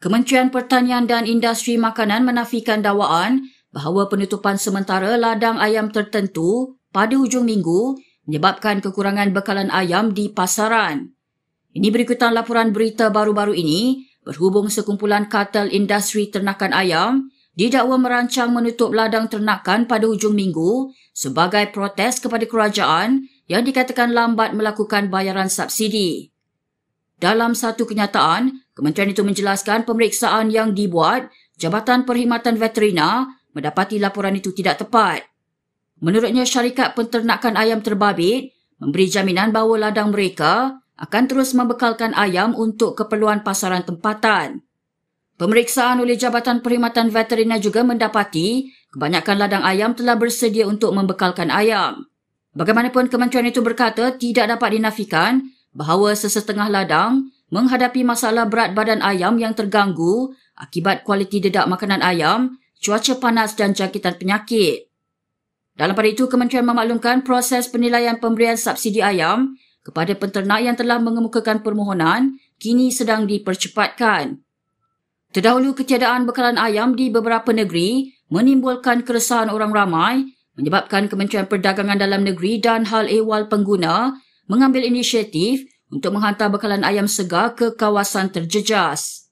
Kementerian Pertanian dan Industri Makanan menafikan dakwaan bahawa penutupan sementara ladang ayam tertentu pada hujung minggu menyebabkan kekurangan bekalan ayam di pasaran. Ini berikutan laporan berita baru-baru ini berhubung sekumpulan katal industri ternakan ayam didakwa merancang menutup ladang ternakan pada hujung minggu sebagai protes kepada kerajaan yang dikatakan lambat melakukan bayaran subsidi. Dalam satu kenyataan, kementerian itu menjelaskan pemeriksaan yang dibuat Jabatan Perkhidmatan Veterina mendapati laporan itu tidak tepat. Menurutnya, syarikat penternakan ayam terbabit memberi jaminan bahawa ladang mereka akan terus membekalkan ayam untuk keperluan pasaran tempatan. Pemeriksaan oleh Jabatan Perkhidmatan Veterina juga mendapati kebanyakan ladang ayam telah bersedia untuk membekalkan ayam. Bagaimanapun kementerian itu berkata tidak dapat dinafikan bahawa sesetengah ladang menghadapi masalah berat badan ayam yang terganggu akibat kualiti dedak makanan ayam, cuaca panas dan jangkitan penyakit. Dalam pada itu, Kementerian memaklumkan proses penilaian pemberian subsidi ayam kepada penternak yang telah mengemukakan permohonan kini sedang dipercepatkan. Terdahulu, ketiadaan bekalan ayam di beberapa negeri menimbulkan keresahan orang ramai menyebabkan Kementerian Perdagangan Dalam Negeri dan Hal Ehwal Pengguna mengambil inisiatif untuk menghantar bekalan ayam segar ke kawasan terjejas.